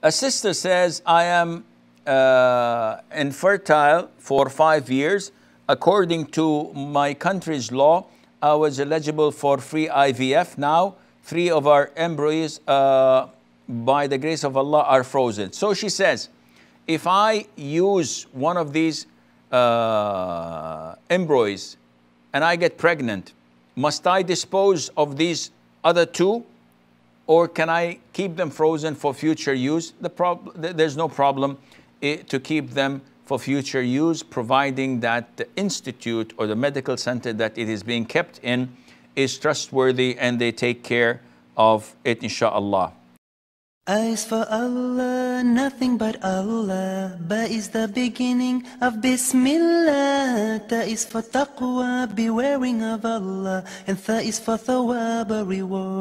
A sister says, I am uh, infertile for five years. According to my country's law, I was eligible for free IVF. Now, three of our embryos, uh, by the grace of Allah, are frozen. So she says, if I use one of these uh, embryos and I get pregnant, must I dispose of these other two? or can I keep them frozen for future use? The prob there's no problem eh, to keep them for future use, providing that the institute or the medical center that it is being kept in is trustworthy and they take care of it, inshallah. Eyes for Allah, nothing but Allah. Ba is the beginning of Bismillah. Ta is for taqwa, bewairing of Allah. And tha is for thawab, a reward.